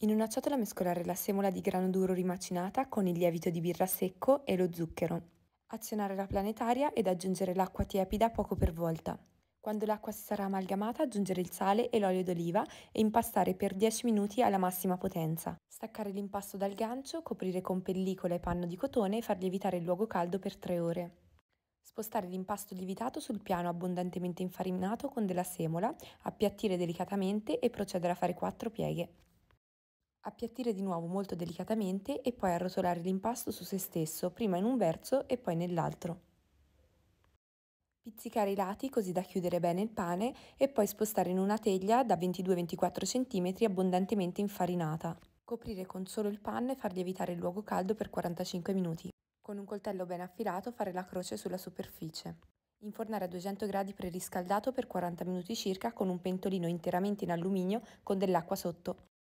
In una ciotola mescolare la semola di grano duro rimacinata con il lievito di birra secco e lo zucchero. Azionare la planetaria ed aggiungere l'acqua tiepida poco per volta. Quando l'acqua si sarà amalgamata aggiungere il sale e l'olio d'oliva e impastare per 10 minuti alla massima potenza. Staccare l'impasto dal gancio, coprire con pellicola e panno di cotone e far lievitare il luogo caldo per 3 ore. Spostare l'impasto lievitato sul piano abbondantemente infarinato con della semola, appiattire delicatamente e procedere a fare 4 pieghe. Appiattire di nuovo molto delicatamente e poi arrotolare l'impasto su se stesso, prima in un verso e poi nell'altro. Pizzicare i lati così da chiudere bene il pane e poi spostare in una teglia da 22-24 cm abbondantemente infarinata. Coprire con solo il pan e far lievitare il luogo caldo per 45 minuti. Con un coltello ben affilato fare la croce sulla superficie. Infornare a 200 gradi preriscaldato per 40 minuti circa con un pentolino interamente in alluminio con dell'acqua sotto.